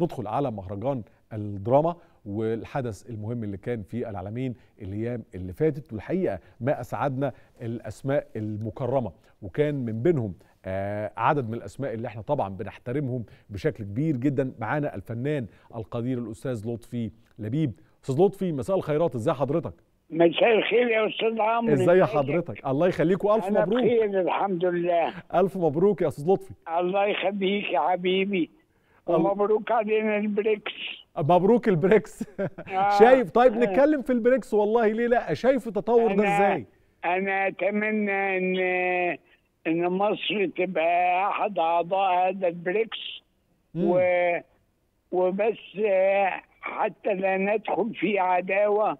ندخل على مهرجان الدراما والحدث المهم اللي كان في العالمين الايام اللي فاتت والحقيقه ما اسعدنا الاسماء المكرمه وكان من بينهم آه عدد من الاسماء اللي احنا طبعا بنحترمهم بشكل كبير جدا معانا الفنان القدير الاستاذ لطفي لبيب استاذ لطفي مساء الخيرات ازي حضرتك مساء الخير يا استاذ عمرو ازي حضرتك الله يخليك والف مبروك انا بخير الحمد لله الف مبروك يا استاذ لطفي الله يخليك يا حبيبي ومبروك علينا البريكس آه، مبروك البريكس آه، شايف طيب آه. نتكلم في البريكس والله ليه لا شايف التطور ده ازاي انا اتمنى ان ان مصر تبقى احد اعضاء هذا البريكس و وبس حتى لا ندخل في عداوه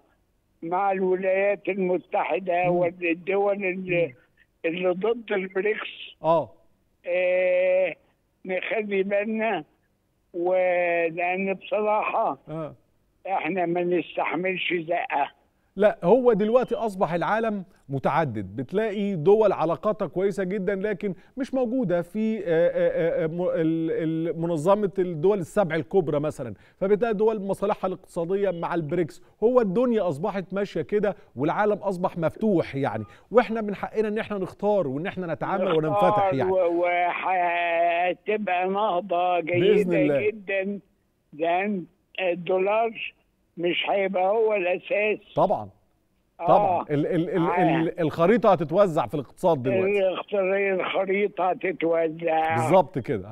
مع الولايات المتحده مم. والدول اللي, اللي ضد البريكس اه نخلي بالنا ولان بصراحه آه. احنا ما نستحملش زقه لا هو دلوقتي اصبح العالم متعدد بتلاقي دول علاقاتها كويسه جدا لكن مش موجوده في آه، آه، آه، منظمه الدول السبع الكبرى مثلا فبتلاقي دول مصالحها الاقتصاديه مع البريكس هو الدنيا اصبحت ماشيه كده والعالم اصبح مفتوح يعني واحنا من حقنا ان احنا نختار وان احنا نتعامل وننفتح يعني تبقى نهضة جيدة جدا لأن الدولار مش هيبقى هو الأساس طبعا آه. طبعا ال ال ال آه. ال الخريطة هتتوزع في الاقتصاد دلوقتي الخريطة هتتوزع بالظبط كده